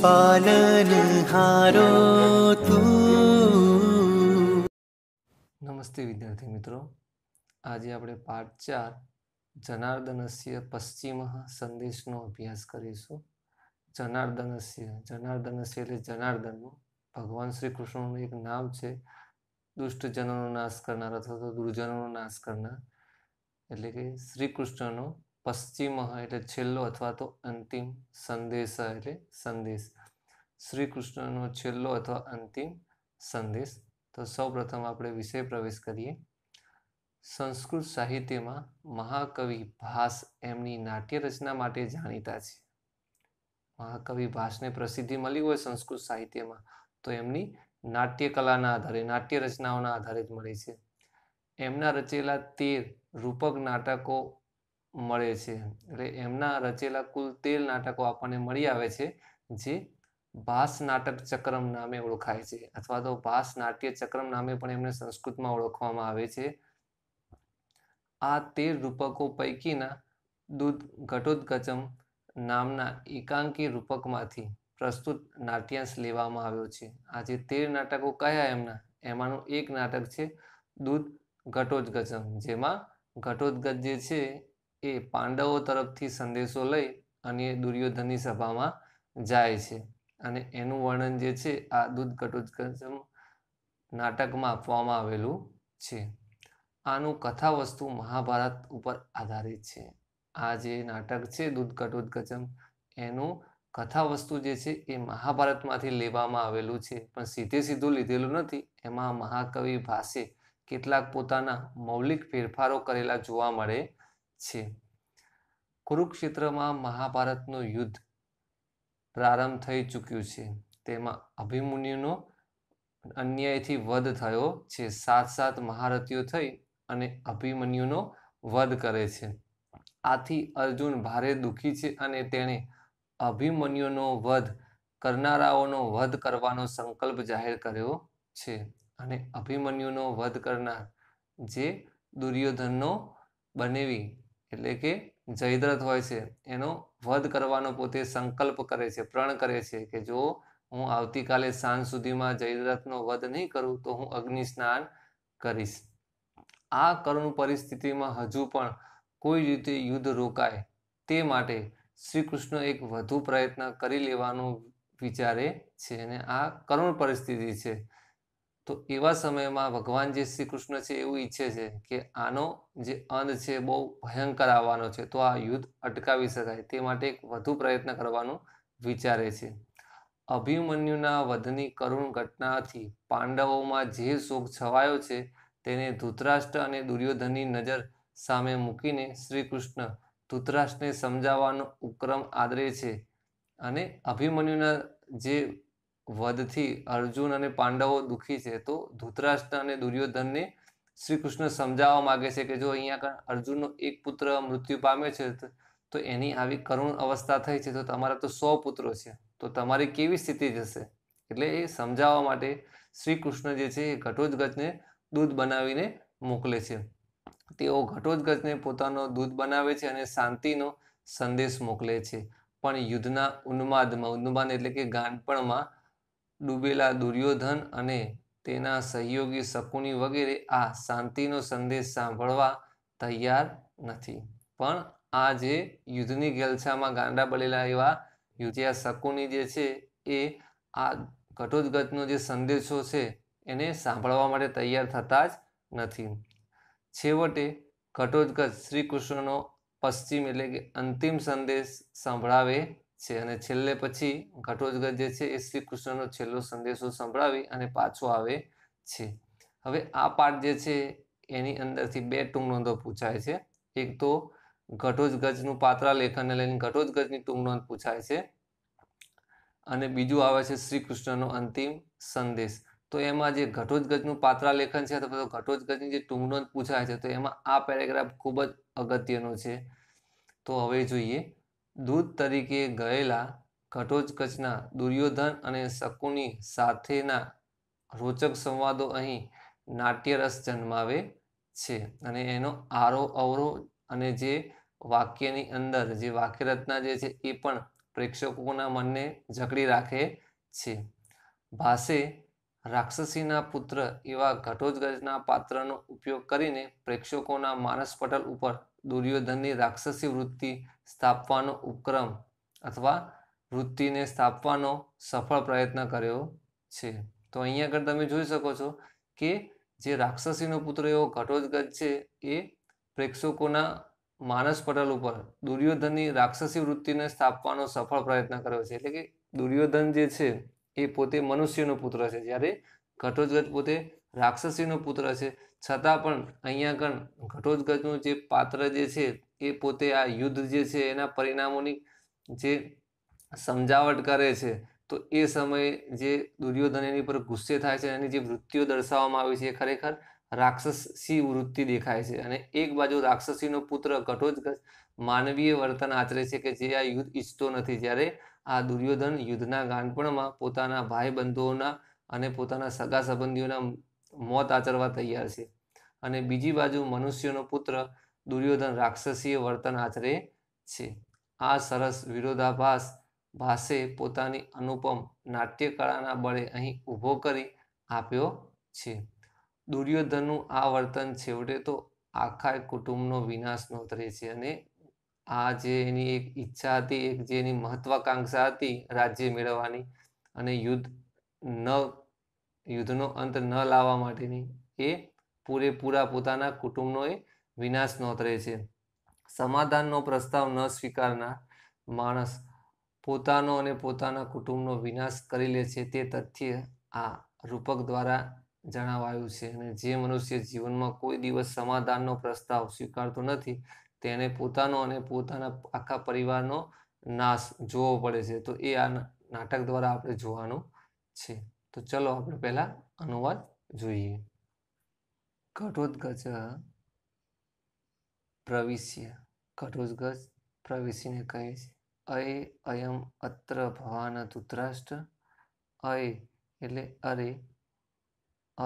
પાલન નમસ્તે વિદ્યાર્થી મિત્રો આજે આપણે પાઠ ચાર જનાર્દનસ્ય પશ્ચિમ સંદેશનો અભ્યાસ કરીશું જનાર્દનસ્ય જનાર્દનસ્ય એટલે જનાર્દનનું ભગવાન શ્રી કૃષ્ણનું એક નામ છે દુષ્ટજનોનો નાશ કરનાર અથવા તો દુર્જનોનો નાશ કરનાર એટલે કે શ્રી કૃષ્ણનો પશ્ચિમ એટલે છેલ્લો અથવા તો અંતિમ સંદેશ એટલે સંદેશ શ્રી કૃષ્ણનો છેલ્લો અથવા અંતિમ સંદેશ તો સૌ પ્રથમ આપણે વિષય પ્રવેશ કરીએ સંસ્કૃત સાહિત્યમાં મહાકવિ ભાસ એમની નાટ્ય રચના માટે જાણીતા છે મહાકવિ ભાસને પ્રસિદ્ધિ મળી હોય સંસ્કૃત સાહિત્યમાં તો એમની નાટ્ય કલાના આધારે નાટ્ય રચનાઓના આધારે જ મળી છે એમના રચેલા તેર રૂપક નાટકો મળે છે એટલે એમના રચેલા કુલ તેર નાટકો આપણને મળી આવે છે જે ભાસ નાટક ચક્રમ નામે ઓળખાય છે અથવા તો ભાસ નાટ્ય ચક્રમ નામે પણ એમને સંસ્કૃતમાં ઓળખવામાં આવે છે આ તેર રૂપકો પૈકીના દૂધ ઘટોદગચમ નામના એકાંકી રૂપકમાંથી પ્રસ્તુત નાટ્યાંશ લેવામાં આવ્યો છે આ જે તેર નાટકો કયા એમના એમાંનું એક નાટક છે દૂધ ઘટોદગચમ જેમાં ઘટોદગજ જે છે એ પાંડવો તરફથી સંદેશો લઈ અને દુર્યોધનની સભામાં જાય છે અને એનું વર્ણન જે છે આ દૂધ કટોચકમ નાટકમાં આપવામાં આવેલું છે આનું કથા વસ્તુ મહાભારત ઉપર આધારિત છે આ જે નાટક છે દૂધ કટોચકચમ એનું કથા વસ્તુ જે છે એ મહાભારતમાંથી લેવામાં આવેલું છે પણ સીધે સીધું લીધેલું નથી એમાં મહાકવિ ભાષે કેટલાક પોતાના મૌલિક ફેરફારો કરેલા જોવા મળે છે કુરુક્ષેત્રમાં મહાભારતનું યુદ્ધ પ્રારંભ થઈ ચૂક્યું છે તેમાં અભિમન્યુનો અન્યાયથી વધ થયો છે સાત સાત મહારથીઓ થઈ અને અભિમન્યુનો વધ કરે છે આથી અર્જુન ભારે દુઃખી છે અને તેણે અભિમન્યુનો વધ કરનારાઓનો વધ કરવાનો સંકલ્પ જાહેર કર્યો છે અને અભિમન્યુનો વધ કરનાર જે દુર્યોધનનો બનેવી એટલે કે જયદ્રથ હોય છે એનો વધ કરવાનો પોતે સંકલ્પ કરે છે પ્રણ કરે છે કે જો હું આવતીકાલે સાંજ સુધીમાં જયદ્રથનો વધ નહીં કરું તો હું અગ્નિ સ્નાન કરીશ આ કરુણ પરિસ્થિતિમાં હજુ પણ કોઈ રીતે યુદ્ધ રોકાય તે માટે શ્રી કૃષ્ણ એક વધુ પ્રયત્ન કરી લેવાનું વિચારે છે અને આ કરુણ પરિસ્થિતિ છે તો એવા સમયમાં ભગવાન જે શ્રી કૃષ્ણ છે એવું ઈચ્છે છે કે આનો જે અંત છે બહુ ભયંકર આવવાનો છે તો આ યુદ્ધ અટકાવી શકાય તે માટે એક વધુ પ્રયત્ન કરવાનું વિચારે છે અભિમન્યુના વધની કરુણ ઘટનાથી પાંડવોમાં જે શોક છવાયો છે તેને ધૂતરાષ્ટ્ર અને દુર્યોધનની નજર સામે મૂકીને શ્રી કૃષ્ણ ધૂતરાષ્ટ્રને સમજાવવાનો ઉપક્રમ આદરે છે અને અભિમન્યુના જે વધથી અર્જુન અને પાંડવો દુઃખી છે તો ધૃતરાષ્ટ્ર અને દુર્યોધનને શ્રી કૃષ્ણ સમજાવવા માગે છે કે જો અહીંયા અર્જુનનો એક પુત્ર મૃત્યુ પામે છે તો એની આવી કરુણ અવસ્થા થઈ છે તો તમારા તો સો પુત્રો છે તો તમારી કેવી સ્થિતિ જશે એટલે એ સમજાવવા માટે શ્રી કૃષ્ણ જે છે એ ઘટોજગજને દૂધ બનાવીને મોકલે છે તેઓ ઘટોજગજને પોતાનો દૂધ બનાવે છે અને શાંતિનો સંદેશ મોકલે છે પણ યુદ્ધના ઉન્માદમાં ઉન્માદ એટલે કે ગાનપણમાં ડૂબેલા દુર્યોધન અને તેના સહયોગી શકુની વગેરે આ શાંતિનો સંદેશ સાંભળવા તૈયાર નથી પણ આ જે યુદ્ધની ગેલછામાં ગાંડા બળેલા એવા યુધિયા શકુની જે છે એ આ ઘટોદગતનો જે સંદેશો છે એને સાંભળવા માટે તૈયાર થતા જ નથી છેવટે ઘટોદગત શ્રી કૃષ્ણનો પશ્ચિમ એટલે કે અંતિમ સંદેશ સંભળાવે છે અને છેલ્લે પછી ઘટોજગર જે છે એ શ્રી કૃષ્ણનો છેલ્લો સંદેશો સંભળાવી અને પાછો આવે છે હવે આ પાઠ જે છે એની અંદરથી બે ટૂંક નોંધો પૂછાય છે એક તો ઘટોજ ગજનું પાત્રા લેખનને લઈને ઘટોજ ગજની ટૂંક નોંધ પૂછાય છે અને બીજું આવે છે શ્રી કૃષ્ણનો અંતિમ સંદેશ તો એમાં જે ઘટોજગજનું ગજનું પાત્રા લેખન છે અથવા તો ઘટોજ ગજની જે ટૂંક નોંધ પૂછાય છે તો એમાં આ પેરેગ્રાફ ખૂબ જ અગત્યનો છે તો હવે જોઈએ દૂત તરીકે ગયેલા ઘટોજ દુર્યોધન અને શકુની સાથેના રોચક સંવાદો અહીં નાટ્યરસ જન્માવે છે અને એનો આરો અવરો અને જે વાક્યની અંદર જે વાક્યરચના જે છે એ પણ પ્રેક્ષકોના મનને જકડી રાખે છે ભાષે રાક્ષસીના પુત્ર એવા ઘટોજગજના પાત્રનો ઉપયોગ કરીને પ્રેક્ષકોના માનસ પટલ ઉપર દુર્યોધનની રાક્ષસી વૃત્તિ સ્થાપવાનો ઉપક્રમ અથવા વૃત્તિને સ્થાપવાનો સફળ પ્રયત્ન કર્યો છે તો અહીંયા આગળ તમે જોઈ શકો છો કે જે રાક્ષસીનો પુત્ર એવો ઘટોદગજ છે એ પ્રેક્ષકોના માનસ પટલ ઉપર દુર્યોધનની રાક્ષસી વૃત્તિને સ્થાપવાનો સફળ પ્રયત્ન કર્યો છે એટલે કે દુર્યોધન જે છે એ પોતે મનુષ્યનો પુત્ર છે જ્યારે ઘટોદગજ પોતે રાક્ષસીનો પુત્ર છે છતાં પણ અહીંયા આગળ ઘટોત્કચનું જે પાત્ર જે છે એ પોતે આ યુદ્ધ જે છે એના પરિણામોની જે સમજાવટ કરે છે તો એ સમયે જે દુર્યોધન એની પર ગુસ્સે થાય છે એની જે વૃત્તિઓ દર્શાવવામાં આવી છે ખરેખર રાક્ષસી વૃત્તિ દેખાય છે અને એક બાજુ રાક્ષસીનો પુત્ર ઘટોત્કચ માનવીય વર્તન આચરે છે કે જે આ યુદ્ધ ઈચ્છતો નથી જ્યારે આ દુર્યોધન યુદ્ધના ગાનપણમાં પોતાના ભાઈ બંધુઓના અને પોતાના સગા સંબંધીઓના મોત આચરવા તૈયાર છે અને બીજી બાજુ મનુષ્યનો પુત્ર દુર્યોધન રાક્ષસીય વર્તન આચરે છે આ સરસ વિરોધાભાસ ભાસે પોતાની અનુપમ નાટ્યકળાના બળે અહીં ઊભો કરી આપ્યો છે દુર્યોધનનું આ વર્તન છેવટે તો આખા કુટુંબનો વિનાશ નોતરે છે અને આ જે એની એક ઈચ્છા હતી એક જે એની મહત્વાકાંક્ષા હતી રાજ્ય મેળવવાની અને યુદ્ધ ન યુદ્ધનો અંત ન લાવવા માટેની એ પૂરેપૂરા પોતાના કુટુંબનો એ વિનાશ નોતરે છે સમાધાનનો પ્રસ્તાવ ન સ્વીકારનાર માણસ પોતાનો અને પોતાના કુટુંબનો વિનાશ કરી લે છે તે તથ્ય આ રૂપક દ્વારા જણાવાયું છે અને જે મનુષ્ય જીવનમાં કોઈ દિવસ સમાધાનનો પ્રસ્તાવ સ્વીકારતો નથી તેને પોતાનો અને પોતાના આખા પરિવારનો નાશ જોવો પડે છે તો એ આ નાટક દ્વારા આપણે જોવાનું છે તો ચલો આપણે પહેલા અનુવાદ જોઈએ ઘટોદગજ પ્રવિશ્ય ઘટોદગજ પ્રવિશીને કહે છે અય અયમ અત્ર ભવાન ધૂતરાષ્ટ્ર અય એટલે અરે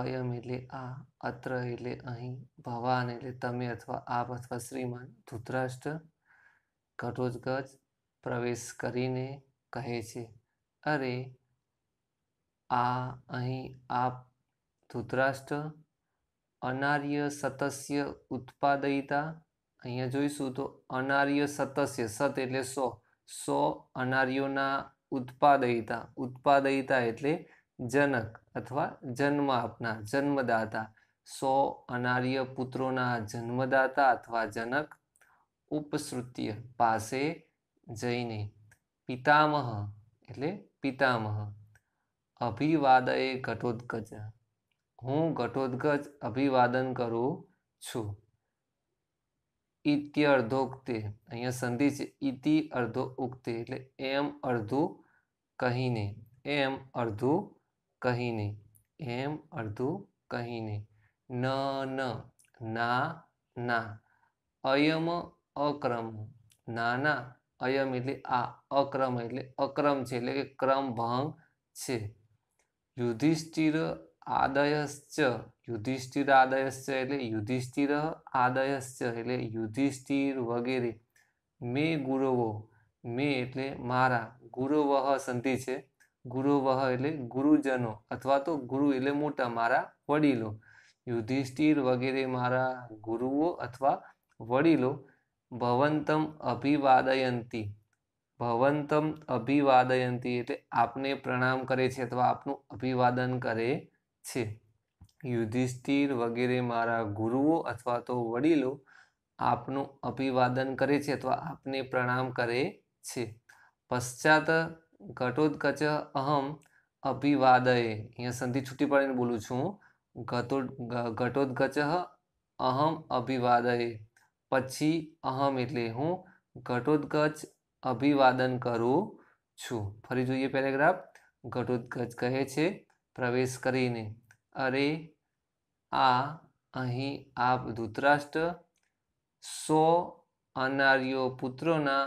અયમ એટલે આ અત્ર એટલે અહીં ભવાન એટલે તમે અથવા આપ અથવા શ્રીમાન ધૂતરાષ્ટ્ર ઘટોદગજ પ્રવેશ કરીને કહે છે અરે આ અહીં આ ધૂતરાષ્ટ્ર અનાર્ય સતસ્ય ઉત્પાદયિતા અહીંયા જોઈશું તો અનાર્ય સતસ્ય સત એટલે સો સો અનાર્યોના ઉત્પાદયિતા ઉત્પાદયિતા એટલે જનક અથવા જન્મ આપનાર જન્મદાતા સો અનાર્ય પુત્રોના જન્મદાતા અથવા જનક ઉપસૃત્ય પાસે જઈને પિતામહ એટલે પિતામહ अभिवादये गटोद्गजं हूं गटोद्गज अभिवादन करो छु इत्यर्थोक्ते यहां संधि इति अर्धो उक्ते એટલે એમ અર્ધો કહીને એમ અર્ધો કહીને એમ અર્ધો કહીને ન ન ના ના अयम अक्रम ना ना अयम એટલે આ અક્રમ એટલે અક્રમ છે એટલે કે ક્રમ ભંગ છે યુધિષ્ઠિર આદયશ્ચ યુધિષ્ઠિર આદયશ્ચ એટલે યુધિષ્ઠિર આદયશ્ચ એટલે યુધિષ્ઠિર વગેરે મે ગુરવો મે એટલે મારા ગુરુવહ સંધિ છે ગુરુવહ એટલે ગુરુજનો અથવા તો ગુરુ એટલે મોટા મારા વડીલો યુધિષ્ઠિર વગેરે મારા ગુરુઓ અથવા વડીલો ભવંતમ અભિવાદયંતી ભવંતમ અભિવાદયંતી એટલે આપને પ્રણામ કરે છે અથવા આપનું અભિવાદન કરે છે યુધિષ્ઠિર વગેરે મારા ગુરુઓ અથવા તો વડીલો આપનું અભિવાદન કરે છે અથવા આપને પ્રણામ કરે છે પશ્ચાત ઘટોત્કચ અહમ અભિવાદય અહીંયા સંધિ છૂટી પાડીને બોલું છું ઘટો ઘટોત્કચ અહમ અભિવાદય પછી અહમ એટલે હું ઘટોત્કચ અભિવાદન કરું છું ફરી જોઈએ પેરેગ્રાફ ઘટોત્કચ કહે છે પ્રવેશ કરીને અરે આ અહીં આપ ધૂતરાષ્ટ્ર સો અનાર્યો પુત્રોના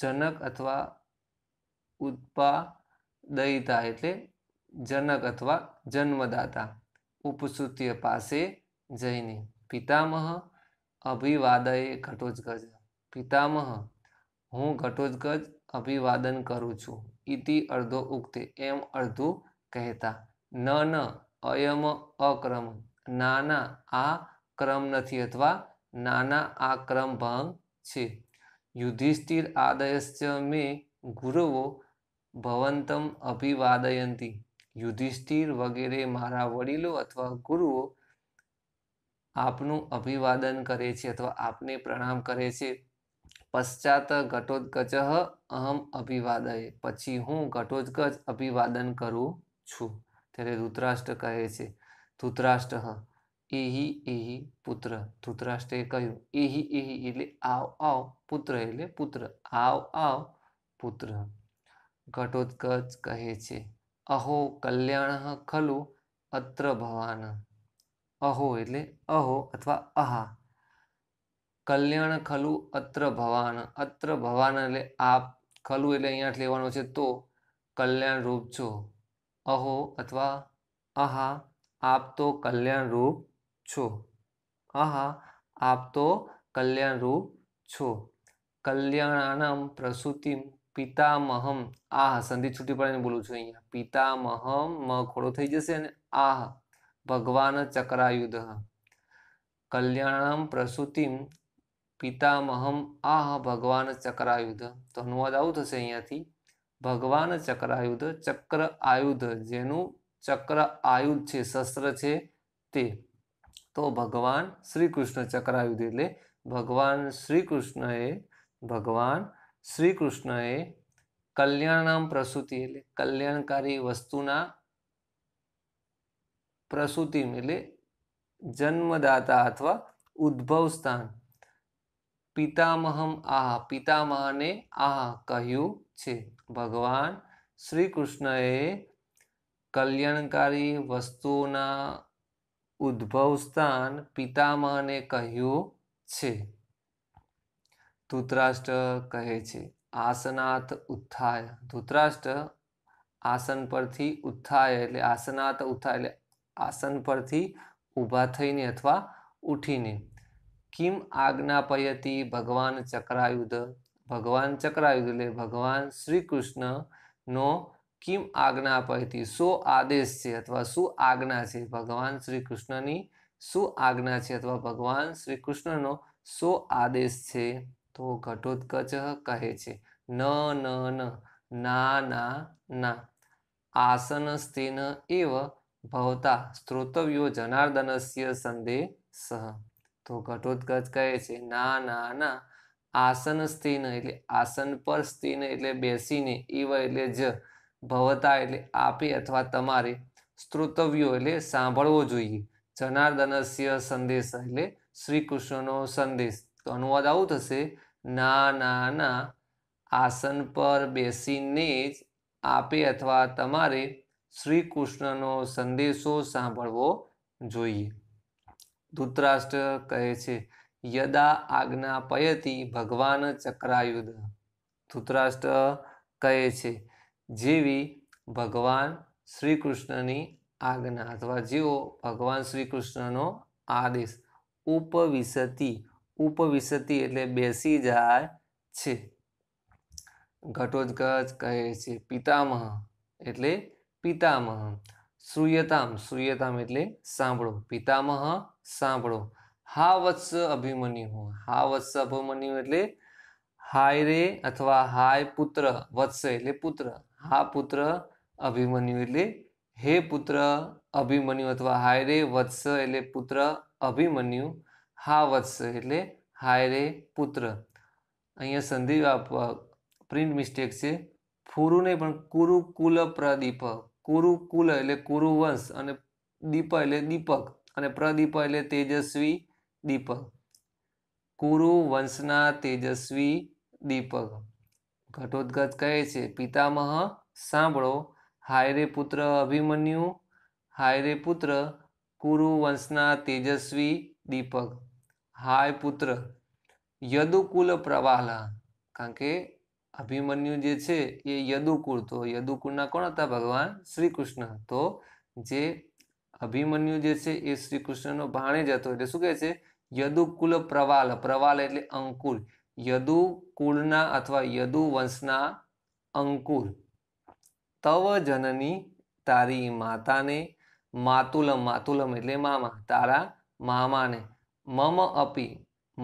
જનક અથવા ઉત્પાદયિતા એટલે જનક અથવા જન્મદાતા ઉપસૂત્ય પાસે જઈને પિતામહ અભિવાદય ઘટોત્કચ પિતામહ હું ઘટોત્કચ અભિવાદન કરું છું ઇતિ અર્ધો ઉક્તે એમ અર્ધું કહેતા ન ન અયમ અક્રમ નાના આ ક્રમ નથી અથવા નાના આ ક્રમ ભંગ છે યુધિષ્ઠિર આદયશ્ચ મે ગુરવો ભવંતમ અભિવાદયંતી યુધિષ્ઠિર વગેરે મારા વડીલો અથવા ગુરુઓ આપનું અભિવાદન કરે છે અથવા આપને પ્રણામ કરે છે પશ્ચાત ઘટોત્કચ અહમ અભિવાદય પછી હું ઘટોત્કચ અભિવાદન કરું છું ત્યારે ધૂતરાષ્ટ્ર કહે છે ધૂતરાષ્ટ્ર એહી એહી પુત્ર ધૂતરાષ્ટ્રે કહ્યું એહી એહી એટલે આવ આવ પુત્ર એટલે પુત્ર આવ આવ પુત્ર ઘટોત્કચ કહે છે અહો કલ્યાણ ખલુ અત્ર ભવાન અહો એટલે અહો અથવા અહા કલ્યાણ ખલુ અત્ર ભવાન અત્ર ભવાન એટલે આપ ખલુ એટલે અહીંયા લેવાનો છે તો કલ્યાણરૂપ છો અહો અથવા આહા આપ તો કલ્યાણરૂપ છો આહા આપ તો કલ્યાણરૂપ છો કલ્યાણાનમ પ્રસૂતિમ પિતામહમ આહ સંધિ છૂટી પડીને બોલું છું અહીંયા પિતામહમ મ ખોડો થઈ જશે અને આહ ભગવાન ચક્રાયુધ કલ્યાણમ પ્રસૂતિમ પિતામહમ આહ ભગવાન ચક્રાયુધ તો અનુવાદ આવું થશે અહીંયાથી ભગવાન ચક્રાયુધ ચક્ર આયુધ જેનું ચક્ર આયુધ છે શસ્ત્ર છે તે તો ભગવાન શ્રી કૃષ્ણ ચક્રાયુધ એટલે ભગવાન શ્રી કૃષ્ણએ ભગવાન શ્રી કૃષ્ણએ કલ્યાણામ પ્રસૂતિ એટલે કલ્યાણકારી વસ્તુના પ્રસૂતિ એટલે જન્મદાતા અથવા ઉદ્ભવ સ્થાન પિતામહમ આહ પિતામહને આહ કહ્યું છે ભગવાન શ્રી કૃષ્ણએ કલ્યાણકારી વસ્તુઓના ઉદ્ભવ સ્થાન પિતામહને કહ્યું છે ધૂતરાષ્ટ્ર કહે છે આસનાથ ઉત્થાય ધૂતરાષ્ટ્ર આસન પરથી ઉત્થાય એટલે આસનાથ ઉત્થાય એટલે આસન પરથી ઊભા થઈને અથવા ઉઠીને કિમ આજ્ઞાપયતી ભગવાન ચક્રાયુધ ભગવાન ચક્રાયુધ એટલે ભગવાન શ્રી કૃષ્ણનો કિમ આજ્ઞાપયતી શું આદેશ છે અથવા શું આજ્ઞા છે ભગવાન શ્રી કૃષ્ણની શું આજ્ઞા છે અથવા ભગવાન શ્રી કૃષ્ણનો શું આદેશ છે તો ઘટોત્કચ કહે છે ન ન ન ના ના ના આસન સ્થિન એવ ભવતા સ્ત્રોતવ્યો જનાર્દનસ્ય સંદેહ સહ તો ઘટોત્કચ કહે છે ના ના ના આસન સ્થિન એટલે આસન પર સ્થિન એટલે બેસીને ઈવ એટલે જ ભવતા એટલે આપે અથવા તમારે સ્ત્રોતવ્યો એટલે સાંભળવો જોઈએ જનાર્દનસ્ય સંદેશ એટલે શ્રી કૃષ્ણનો સંદેશ તો અનુવાદ આવું થશે ના ના ના આસન પર બેસીને જ આપે અથવા તમારે શ્રી કૃષ્ણનો સંદેશો સાંભળવો જોઈએ ધૃતરાષ્ટ્ર કહે છે યદા આજ્ઞા પયતી ભગવાન ચક્રાયુધ ધૃતરાષ્ટ્ર કહે છે જેવી ભગવાન શ્રી કૃષ્ણની આજ્ઞા અથવા જેવો ભગવાન શ્રી કૃષ્ણનો આદેશ ઉપવિસતી ઉપવિસતી એટલે બેસી જાય છે ઘટોત્કચ કહે છે પિતામહ એટલે પિતામહ શ્રૂયતામ શ્રૂયતામ એટલે સાંભળો પિતામહ સાંભળો હા વત્સ અભિમન્યુ હા વત્સ અભિમન્યુ એટલે હાય રે અથવા હાય પુત્ર વત્સ એટલે પુત્ર હા પુત્ર અભિમન્યુ એટલે હે પુત્ર અભિમન્યુ અથવા હાય રે વત્સ એટલે પુત્ર અભિમન્યુ હા વત્સ એટલે હાય રે પુત્ર અહીંયા સંધિ પ્રિન્ટ મિસ્ટેક છે નહીં પણ કુરુ કુલ પ્રદીપક કુરુકુલ એટલે કુરુવંશ અને દીપ એટલે દીપક અને પ્રદીપ એટલે તેજસ્વી દીપક કુરુવંશના તેજસ્વી દીપક ઘટોદગત કહે છે પિતામહ સાંભળો હાયરે પુત્ર અભિમન્યુ હાયરે પુત્ર કુરુવંશના તેજસ્વી દીપક હાય પુત્ર યદુકુલ પ્રવાલા કારણ કે અભિમન્યુ જે છે એ યદુકુળ તો યદુકુળના કોણ હતા ભગવાન શ્રી કૃષ્ણ તો જે અભિમન્યુ જે છે એ શ્રી કૃષ્ણનો ભાણે જ હતો એટલે શું કહે છે યદુકુલ પ્રવાલ પ્રવાલ એટલે અંકુર યદુકુળના અથવા યદુ વંશના અંકુર તવ જનની તારી માતાને માતુલમ માતુલમ એટલે મામા તારા મામાને મમ અપી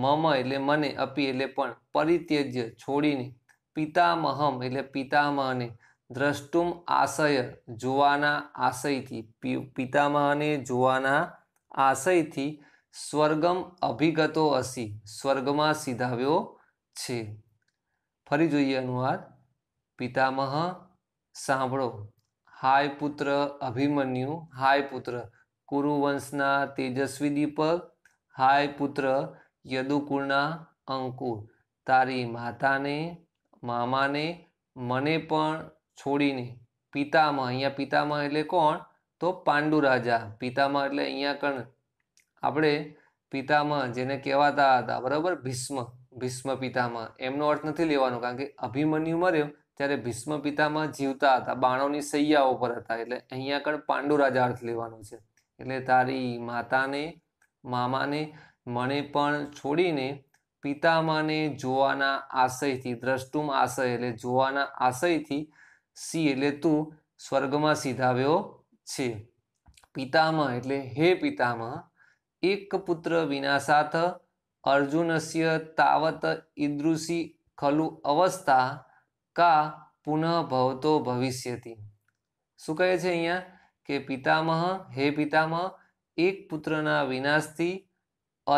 મમ એટલે મને અપી એટલે પણ પરિત્યજ્ય છોડીને પિતામહમ એટલે પિતામહને દ્રષ્ટુમ આશય જોવાના આશયથી પિતામહને જોવાના આશયથી સ્વર્ગમ અભિગતો અસી સ્વર્ગમાં સીધાવ્યો છે ફરી જોઈએ અનુવાદ પિતામહ સાંભળો હાય પુત્ર અભિમન્યુ હાય પુત્ર કુરુવંશના તેજસ્વી દીપક હાય પુત્ર યદુકુળના અંકુર તારી માતાને મામાને મને પણ છોડીને પિતામાં અહીંયા પિતામાં એટલે કોણ તો પાંડુ રાજા પિતામાં એટલે અહીંયા કણ આપણે પિતામાં જેને કહેવાતા હતા બરાબર ભીષ્મ ભીષ્મ પિતામાં એમનો અર્થ નથી લેવાનો કારણ કે અભિમન્યુ મર્યો ત્યારે ભીષ્મ પિતામાં જીવતા હતા બાણોની સૈયાઓ પર હતા એટલે અહીંયા કણ પાંડુ રાજા અર્થ લેવાનો છે એટલે તારી માતાને મામાને મને પણ છોડીને પિતામાને જોવાના આશયથી દ્રષ્ટુમ આશય એટલે જોવાના આશયથી સી એટલે તું સ્વર્ગમાં સીધાવ્યો છે પિતામહ એટલે હે પિતામહ એક પુત્ર વિનાશાથ અર્જુનસ્ય તાવત ઈદૃશી ખલુ અવસ્થા કા પુનઃ ભવતો ભવિષ્યતિ શું કહે છે અહીંયા કે પિતામહ હે પિતામહ એક પુત્રના વિનાશથી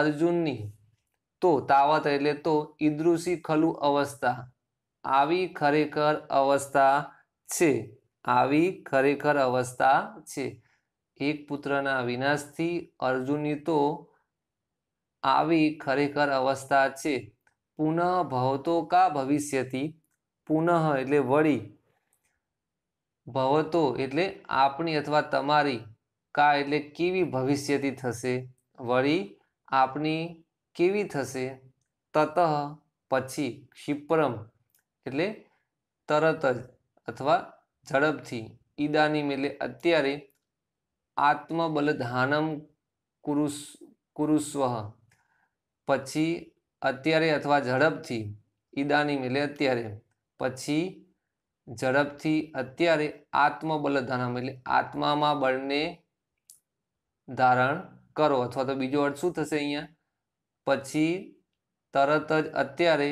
અર્જુનની તો તાવત એટલે તો ઈદ્રુસી ખલુ અવસ્થા આવી ખરેખર અવસ્થા છે આવી ખરેખર અવસ્થા છે એક પુત્રના વિનાશથી અર્જુનની તો આવી ખરેખર અવસ્થા છે પુનઃ ભવતો કા ભવિષ્યથી પુનઃ એટલે વળી ભવતો એટલે આપણી અથવા તમારી કા એટલે કેવી ભવિષ્યથી થશે વળી આપણી કેવી થશે તતઃ પછી ક્ષિપ્રમ એટલે તરત જ અથવા ઝડપથી ઈદાની એટલે અત્યારે આત્મબલધાનમ કુરુસ કુરુસ્વ પછી અત્યારે અથવા ઝડપથી ઈદાની એટલે અત્યારે પછી ઝડપથી અત્યારે આત્મબલધાનમ એટલે આત્મામાં બળને ધારણ કરો અથવા તો બીજો અર્થ શું થશે અહીંયા પછી તરત જ અત્યારે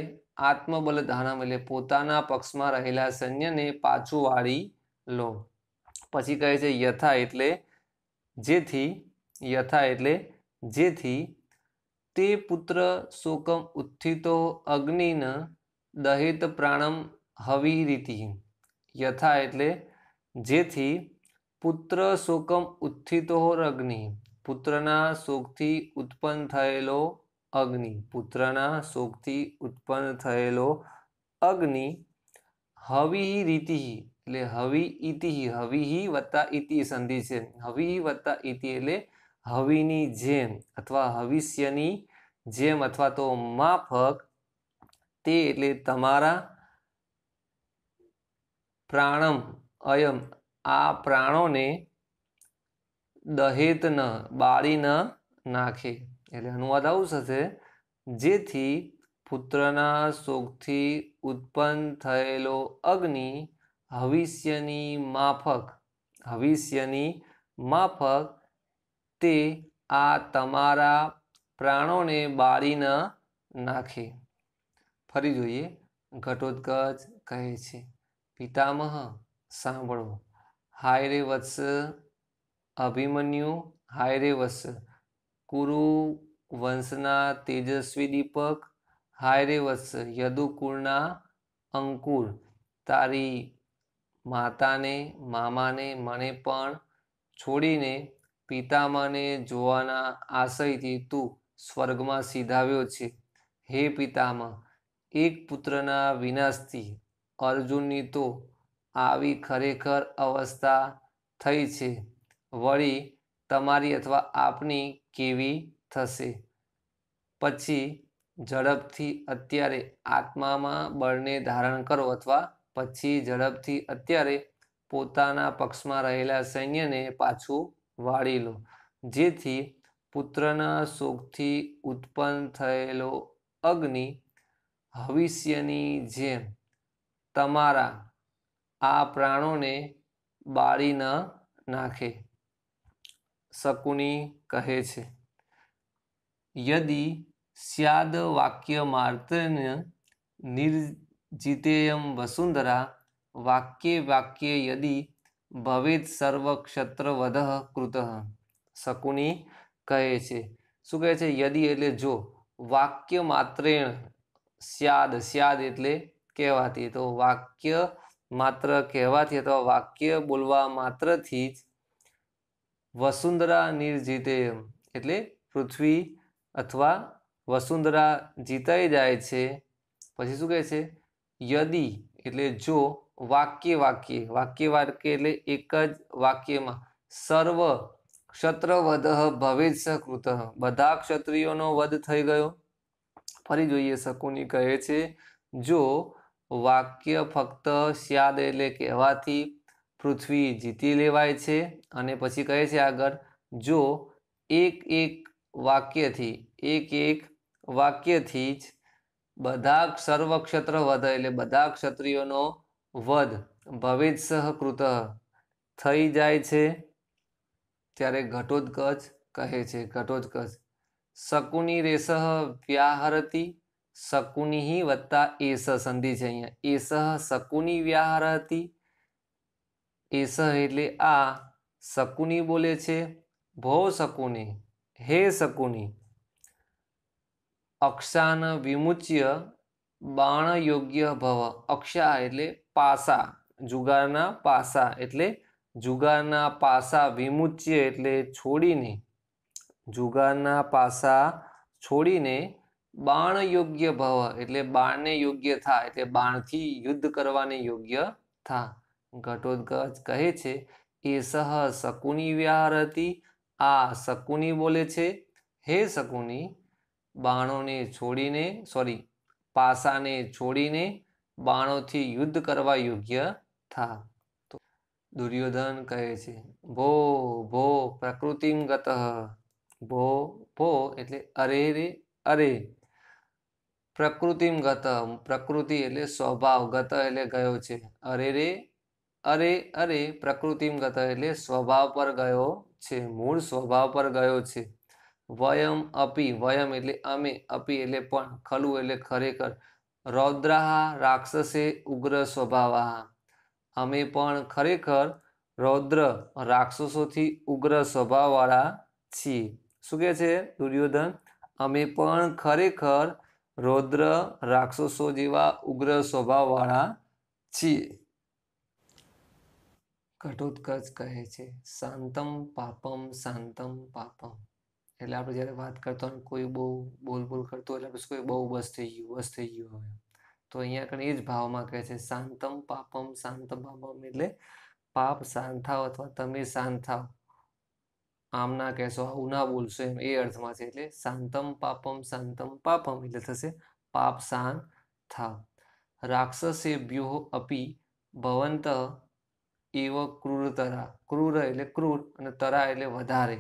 આત્મબલ ધારમ એટલે પોતાના પક્ષમાં રહેલા સૈન્યને પાછું વાળી લો પછી કહે છે યથા એટલે જેથી યથા એટલે જેથી તે પુત્ર શોકમ ઉત્થિતો અગ્નિન દહેત પ્રાણમ હવી રીતિ યથા એટલે જેથી પુત્ર શોકમ ઉત્થિતો અગ્નિ પુત્રના શોકથી ઉત્પન્ન થયેલો અગ્નિ પુત્રના શોકથી ઉત્પન્ન થયેલો અગ્નિ હવિ રીતિ એટલે હવિ ઇતિ હવિ વત્તા ઇતિ સંધિ છે હવિ વત્તા ઇતિ એટલે હવિની જેમ અથવા હવિષ્યની જેમ અથવા તો માફક તે એટલે તમારા પ્રાણમ અયમ આ પ્રાણોને દહેત ન બાળી ન નાખે એટલે અનુવાદ આવું થશે જેથી પુત્રના શોખથી ઉત્પન્ન થયેલો અગ્નિ હવિષ્યની માફક હવિષ્યની માફક તે આ તમારા પ્રાણોને બાળી નાખે ફરી જોઈએ ઘટોત્કચ કહે છે પિતામહ સાંભળો હાય રે વત્સ અભિમન્યુ હાય રે વત્સ કુરુ વંશના તેજસ્વી દીપક હાયરે વત્સ યદુકુળના અંકુર તારી માતાને મામાને મને પણ છોડીને પિતામાને જોવાના આશયથી તું સ્વર્ગમાં સીધાવ્યો છે હે પિતામહ એક પુત્રના વિનાશથી અર્જુનની તો આવી ખરેખર અવસ્થા થઈ છે વળી તમારી અથવા આપની કેવી થશે પછી ઝડપથી અત્યારે આત્મામાં બળને ધારણ કરો અથવા પછી ઝડપથી અત્યારે પોતાના પક્ષમાં રહેલા સૈન્યને પાછું વાળી લો જેથી પુત્રના શોખથી ઉત્પન્ન થયેલો અગ્નિ હવિષ્યની જેમ તમારા આ પ્રાણોને બાળી ન નાખે શકુની કહે છે યદી સ્યાદ વાક્ય માર્તન નિર્જિતેયમ વસુંધરા વાક્ય વાક્ય યદિ ભવેત સર્વક્ષત્રવધ કૃત શકુની કહે છે શું કહે છે યદિ એટલે જો વાક્ય માત્રેણ સ્યાદ સ્યાદ એટલે કહેવાતી તો વાક્ય માત્ર કહેવાથી અથવા વાક્ય બોલવા માત્રથી જ વસુંધરા નિર્જીતે એટલે પૃથ્વી અથવા વસુંધરા જીતાઈ જાય છે પછી શું કહે છે યદી એટલે જો વાક્ય વાક્ય વાક્ય વાક્ય એટલે એક જ વાક્યમાં સર્વ ક્ષત્રવધ ભવેત્સ કૃત બધા ક્ષત્રિયોનો વધ થઈ ગયો ફરી જોઈએ શકુની કહે છે જો વાક્ય ફક્ત સ્યાદ એટલે કહેવાથી પૃથ્વી જીતી લેવાય છે અને પછી કહે છે આગળ જો એક એક વાક્યથી એક એક વાક્યથી જ બધા સર્વ સર્વક્ષત્ર વધ એટલે બધા ક્ષત્રિયોનો વધ ભવિત કૃત થઈ જાય છે ત્યારે ઘટોત્કચ કહે છે ઘટોત્કચ શકુની રેસહ વ્યાહરતી શકુની વત્તા એસ સંધિ છે અહીંયા એસ શકુની વ્યાહરતી એસ એટલે આ શકુની બોલે છે ભો શકુની હે શકુની અક્ષાન વિમુચ્ય બાણ યોગ્ય ભવ અક્ષા એટલે પાસા જુગારના પાસા એટલે જુગારના પાસા વિમુચ્ય એટલે છોડીને જુગારના પાસા છોડીને બાણ યોગ્ય ભવ એટલે બાણને યોગ્ય થા એટલે બાણથી યુદ્ધ કરવાને યોગ્ય થા ઘટોદગજ કહે છે એ સહ શકુની વ્યાહરતી આ શકુની બોલે છે હે શકુની બાણોને છોડીને સોરી પાસાને છોડીને બાણોથી યુદ્ધ કરવા યોગ્ય થા દુર્યોધન કહે છે ભો ભો પ્રકૃતિમ પ્રકૃતિંગત ભો ભો એટલે અરે રે અરે પ્રકૃતિમ ગત પ્રકૃતિ એટલે સ્વભાવ ગત એટલે ગયો છે અરે રે અરે અરે પ્રકૃતિમ ગત એટલે સ્વભાવ પર ગયો છે મૂળ સ્વભાવ પર ગયો છે વયમ અપી વયમ એટલે અમે અપી એટલે પણ ખલું એટલે ખરેખર રૌદ્રાહ રાક્ષસે ઉગ્ર સ્વભાવા અમે પણ ખરેખર રૌદ્ર રાક્ષસોથી ઉગ્ર સ્વભાવવાળા છીએ શું કહે છે દુર્યોધન અમે પણ ખરેખર રૌદ્ર રાક્ષસો જેવા ઉગ્ર સ્વભાવવાળા છીએ कटुतकज कहे छे सांतम पापम सांतम पापम એટલે આપણે જ્યારે વાત करतो ને કોઈ બહુ બોલ બોલ કરતો એટલે કોઈ બહુ બસ થઈ ગયો બસ થઈ ગયો તો અહીંયા પણ એ જ ભાવમાં કહે છે સાંતમ પાપમ સાંત ભાવ મળે પાપ શાંત થા અથવા તમે શાંત થા આમના કેસો હું ના બોલશે એ અર્થમાં છે એટલે સાંતમ પાપમ સાંતમ પાપમ એટલે થશે પાપ શાંત રાખસે વ્યહો અપી ભવંત એવો ક્રૂર તરા ક્રૂર એટલે ક્રૂર અને તરા એટલે વધારે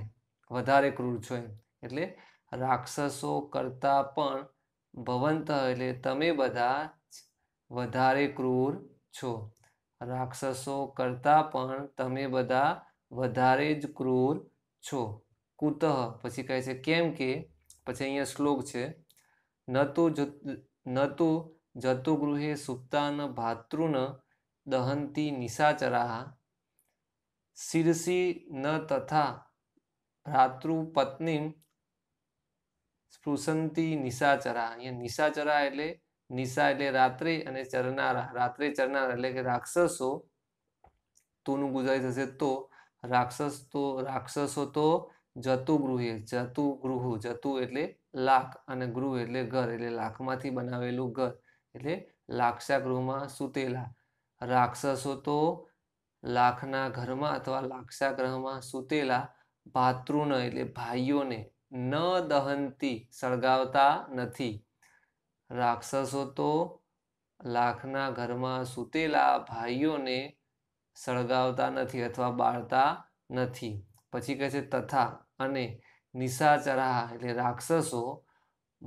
વધારે ક્રૂર છો એમ એટલે રાક્ષસો કરતા પણ ભવંત એટલે તમે બધા વધારે ક્રૂર છો રાક્ષસો કરતા પણ તમે બધા વધારે જ ક્રૂર છો કુતઃ પછી કહે છે કેમ કે પછી અહીંયા શ્લોક છે ન તો ન તો જતું ગૃહે સુપ્તાન ભાતૃન દહંતી નિશાચરા શિરસી ન તથા ભ્રાતૃપત્ની સ્પૃશંતી નિશાચરા અહીંયા નિશાચરા એટલે નિશા એટલે રાત્રે અને ચરનારા રાત્રે ચરનારા એટલે કે રાક્ષસો તોનું ગુજરાતી થશે તો રાક્ષસ તો રાક્ષસો તો જતું ગૃહે જતુ ગૃહ જતુ એટલે લાખ અને ગૃહ એટલે ઘર એટલે લાખમાંથી બનાવેલું ઘર એટલે લાક્ષા ગૃહમાં સુતેલા રાક્ષસો તો લાખના ઘરમાં અથવા લાક્ષા ગ્રહમાં સૂતેલા ભાતૃન એટલે ભાઈઓને ન દહનથી સળગાવતા નથી રાક્ષસો તો લાખના ઘરમાં સૂતેલા ભાઈઓને સળગાવતા નથી અથવા બાળતા નથી પછી કહે છે તથા અને નિશાચરાહ એટલે રાક્ષસો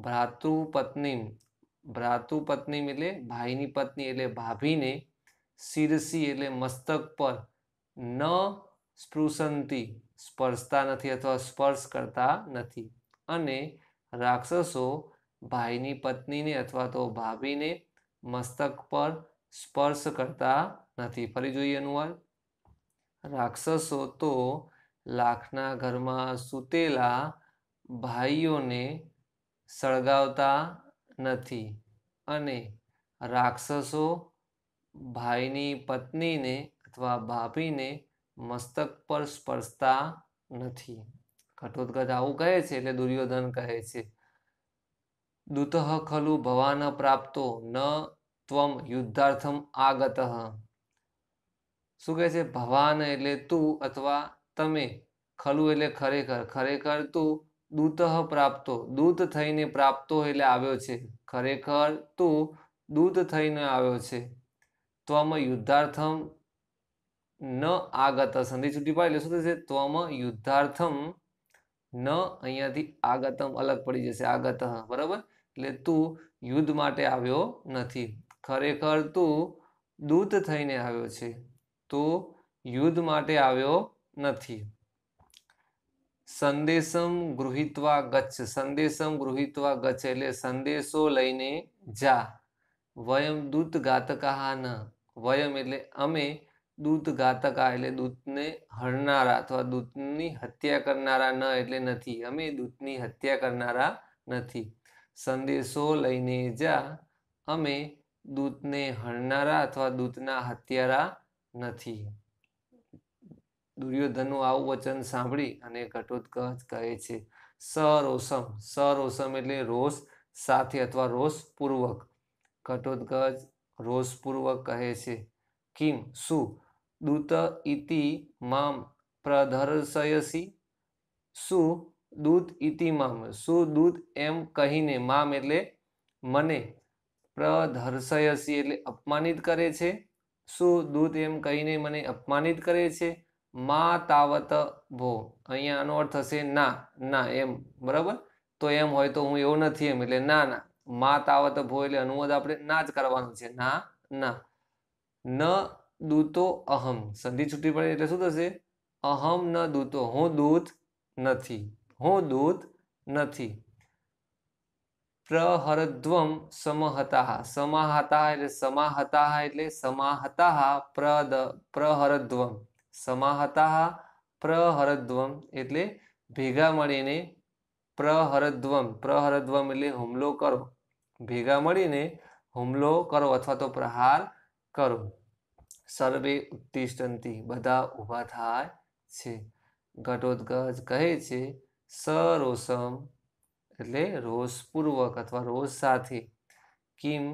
ભ્રાતૃ ભ્રાતૃપત્ની ભ્રાતૃપત્ની એટલે ભાઈની પત્ની એટલે ભાભીને શિરસી એટલે મસ્તક પર ન સ્પૃશંતી સ્પર્શતા નથી અથવા સ્પર્શ કરતા નથી અને રાક્ષસો ભાઈની પત્નીને અથવા તો ભાભીને મસ્તક પર સ્પર્શ કરતા નથી ફરી જોઈએ અનુવાદ રાક્ષસો તો લાખના ઘરમાં સૂતેલા ભાઈઓને સળગાવતા નથી અને રાક્ષસો ભાઈની પત્નીને અથવા ભાભીને મસ્તક પર સ્પર્શતા નથી ઘટોત્કચ આવું કહે છે એટલે દુર્યોધન કહે છે દૂતઃ ખલુ ભવાન પ્રાપ્તો ન ત્વમ યુદ્ધાર્થમ આગત શું કહે છે ભવાન એટલે તું અથવા તમે ખલુ એટલે ખરેખર ખરેખર તું દૂત પ્રાપ્તો દૂત થઈને પ્રાપ્તો એટલે આવ્યો છે ખરેખર તું દૂત થઈને આવ્યો છે ત્વમ યુદ્ધાર્થમ ન આગત સંધિ છૂટી પાડી એટલે શું થશે ત્વમ યુદ્ધાર્થમ ન અહીંયાથી આગતમ અલગ પડી જશે આગત બરાબર એટલે તું યુદ્ધ માટે આવ્યો નથી ખરેખર તું દૂત થઈને આવ્યો છે તો યુદ્ધ માટે આવ્યો નથી સંદેશમ ગૃહિત્વા ગચ્છ સંદેશમ ગૃહિત્વા ગચ્છ એટલે સંદેશો લઈને જા વયમ દૂત ઘાતકાહા ન વયમ એટલે અમે દૂત ઘાતકા એટલે દૂતને હરનારા અથવા દૂતની હત્યા કરનારા ન એટલે નથી અમે દૂતની હત્યા કરનારા નથી સંદેશો લઈને જા અમે દૂતને હરનારા અથવા દૂતના હત્યારા નથી દુર્યોધનનું આવું વચન સાંભળી અને ઘટોત્કચ કહે છે સરોસમ સરોસમ એટલે રોષ સાથે અથવા રોષપૂર્વક ઘટોત્કચ રોષપૂર્વક કહે છે કિમ શું દૂત ઇતિ મામ પ્રદર્શયસી શું દૂત ઇતિ મામ શું દૂત એમ કહીને મામ એટલે મને પ્રદર્શયસી એટલે અપમાનિત કરે છે શું દૂત એમ કહીને મને અપમાનિત કરે છે મા તાવત ભો અહીંયા આનો અર્થ થશે ના ના એમ બરાબર તો એમ હોય તો હું એવો નથી એમ એટલે ના ના માં તાવત ભો એટલે અનુવાદ આપણે ના જ કરવાનું છે ના ના ન દૂતો અહમ સંધિ છૂટી પડે એટલે શું થશે અહમ ન દૂતો હું દૂત નથી હું દૂત નથી પ્રહરધ્વમ સમહતા સમાહતા એટલે સમાહતા એટલે સમાહતા પ્રદ પ્રહરધ્વમ સમાહતા પ્રહરધ્વમ એટલે ભેગા મળીને પ્રહરદ્વમ પ્રહરદ્વમ એટલે હુમલો કરો ભેગા મળીને હુમલો કરો અથવા તો પ્રહાર કરો સર્વે ઉત્તિષ્ટંતી બધા ઊભા થાય છે ઘટોદગજ કહે છે સરોસમ એટલે રોષપૂર્વક અથવા રોષ સાથે કિમ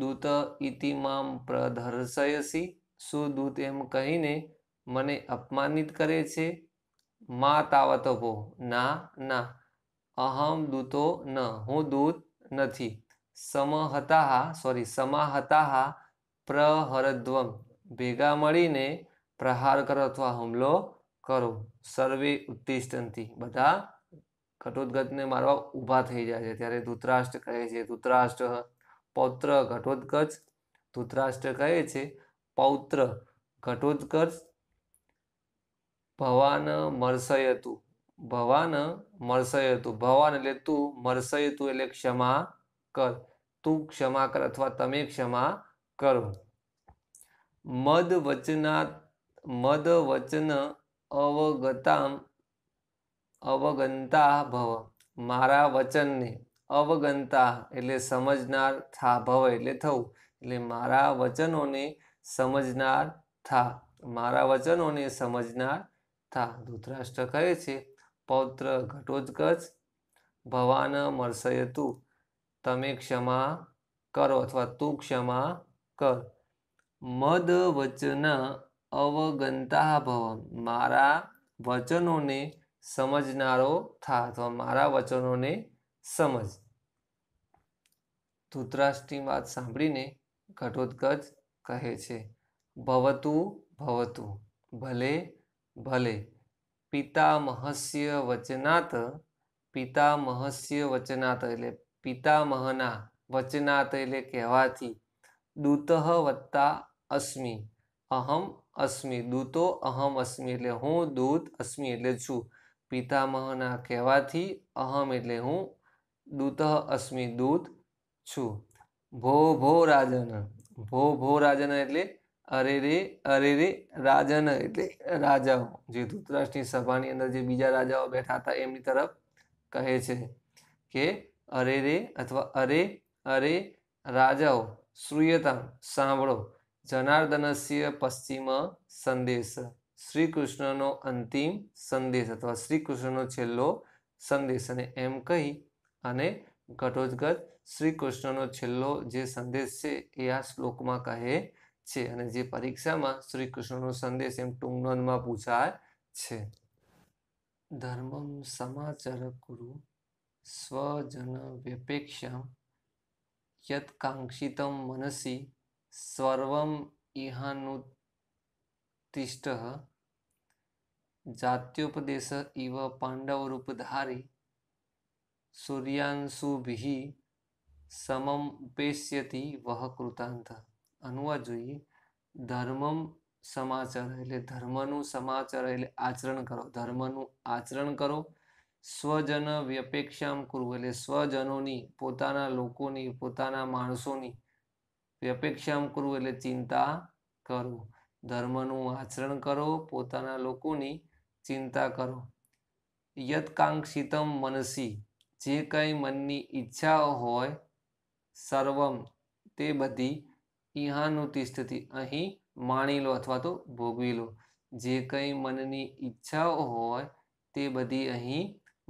દૂત ઇતિમામ પ્રદર્શયસી શું દૂત એમ કહીને મને અપમાનિત કરે છે મા તાવતવો ના ના અહમ દૂતો ન હું દૂત નથી સમહતાહ સોરી સમાહતાહ પ્રહરદ્વમ ભેગા મળીને પ્રહાર કરો અથવા હુમલો કરો સર્વે ઉત્તિષ્ઠનથી બધા ઘટોદગતને મારવા ઊભા થઈ જાય છે ત્યારે ધૂતરાષ્ટ્ર કહે છે ધૂતરાષ્ટ્ર પૌત્ર ઘટોદગજ ધૂતરાષ્ટ્ર કહે છે પૌત્ર ઘટોદગજ ભવાન મરસયતું ભવાન મરસયતું ભવન એટલે તું તું એટલે ક્ષમા કર તું ક્ષમા કર અથવા તમે ક્ષમા કરો મદ વચના મદ વચન અવગતા અવગનતા ભવ મારા વચનને અવગનતા એટલે સમજનાર થા ભવ એટલે થવું એટલે મારા વચનોને સમજનાર થા મારા વચનોને સમજનાર થા ધૂતરાષ્ટ્ર કહે છે પૌત્ર ઘટોત્કચ ભવાન મરસય તમે ક્ષમા કરો અથવા તું ક્ષમા કર મદ વચન અવગંતા ભવ મારા વચનોને સમજનારો થા અથવા મારા વચનોને સમજ ધૂતરાષ્ટ્રની વાત સાંભળીને ઘટોત્કચ કહે છે ભવતું ભવતું ભલે ભલે પિતામહસ્ય વચનાત પિતામહસ્ય વચનાત એટલે પિતામહના વચનાત એટલે કહેવાથી દૂત વત્તા અસ્મિ અહમ અસ્મી દૂતો અહમ અસ્મી એટલે હું દૂત અસ્મિ એટલે છું પિતામહના કહેવાથી અહમ એટલે હું દૂત અસ્મિ દૂત છું ભો ભો રાજન ભો ભો રાજન એટલે અરે રે અરે રે રાજન એટલે રાજાઓ જે ધૂતરાષ્ટ્રની સભાની અંદર જે બીજા રાજાઓ બેઠા હતા એમની તરફ કહે છે કે અરે રે અથવા અરે અરે રાજાઓ શ્રૂયતા સાંભળો જનાર્દનસ્ય પશ્ચિમ સંદેશ શ્રી કૃષ્ણનો અંતિમ સંદેશ અથવા શ્રી કૃષ્ણનો છેલ્લો સંદેશ અને એમ કહી અને ઘટોજગત શ્રી કૃષ્ણનો છેલ્લો જે સંદેશ છે એ આ શ્લોકમાં કહે છે અને જે પરીક્ષામાં શ્રી કૃષ્ણનો સંદેશ એમ ટૂંકનોંધમાં પૂછાય છે ધર્મમ સમાચાર ગુરુ સ્વજન વ્યપેક્ષા યત્કાંક્ષિતમ મનસી સર્વમ ઇહાનુતિષ્ઠ જાત્યોપદેશ ઇવ પાંડવરૂપધારી સૂર્યાંશુભિ સમમ ઉપેશ્યતિ વહ કૃતાંત અનુવાદ જોઈએ ધર્મમ સમાચાર એટલે ધર્મનું સમાચાર એટલે આચરણ કરો ધર્મનું આચરણ કરો સ્વજન વ્યપેક્ષામ કરવું એટલે સ્વજનોની પોતાના લોકોની પોતાના માણસોની વ્યપેક્ષામ કરવું એટલે ચિંતા કરવું ધર્મનું આચરણ કરો પોતાના લોકોની ચિંતા કરો યત્કાંક્ષિતમ મનસી જે કંઈ મનની ઈચ્છા હોય સર્વમ તે બધી ઇહાનું તિષ્ઠથી અહીં માણી લો અથવા તો ભોગવી લો જે કંઈ મનની ઈચ્છાઓ હોય તે બધી અહીં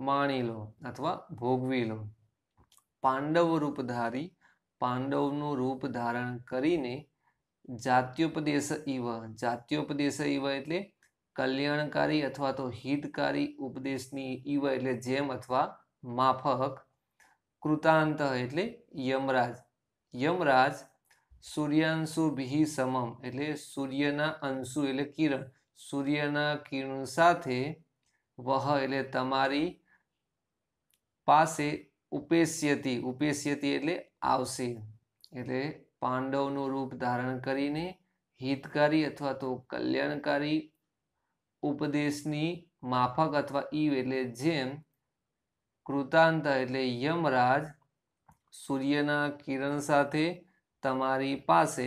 માણી લો અથવા ભોગવી લો પાંડવ રૂપધારી પાંડવનું રૂપ ધારણ કરીને જાત્યોપદેશ ઈવ જાત્યોપદેશ ઈવ એટલે કલ્યાણકારી અથવા તો હિતકારી ઉપદેશની ઈવ એટલે જેમ અથવા માફક કૃતાંત એટલે યમરાજ યમરાજ સૂર્યાંશુ ભિહિ સમમ એટલે સૂર્યના અંશુ એટલે કિરણ સૂર્યના કિરણ સાથે વહ એટલે તમારી પાસે ઉપેશ્યતી ઉપેશ્યતી એટલે આવશે એટલે પાંડવનું રૂપ ધારણ કરીને હિતકારી અથવા તો કલ્યાણકારી ઉપદેશની માફક અથવા ઈવ એટલે જેમ કૃતાંત એટલે યમરાજ સૂર્યના કિરણ સાથે તમારી પાસે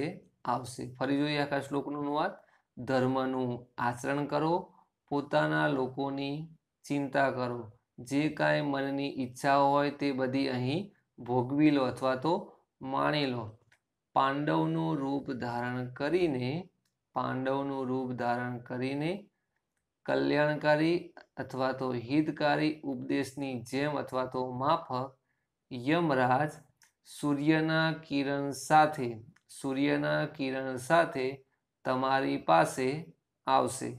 આવશે ફરી જોઈએ આખા શ્લોકનું અનુવાદ ધર્મનું આચરણ કરો પોતાના લોકોની ચિંતા કરો જે કાંઈ મનની ઈચ્છા હોય તે બધી અહીં ભોગવી લો અથવા તો માણી લો પાંડવનું રૂપ ધારણ કરીને પાંડવનું રૂપ ધારણ કરીને કલ્યાણકારી અથવા તો હિતકારી ઉપદેશની જેમ અથવા તો માફક યમરાજ સૂર્યના કિરણ સાથે સૂર્યના કિરણ સાથે તમારી પાસે આવશે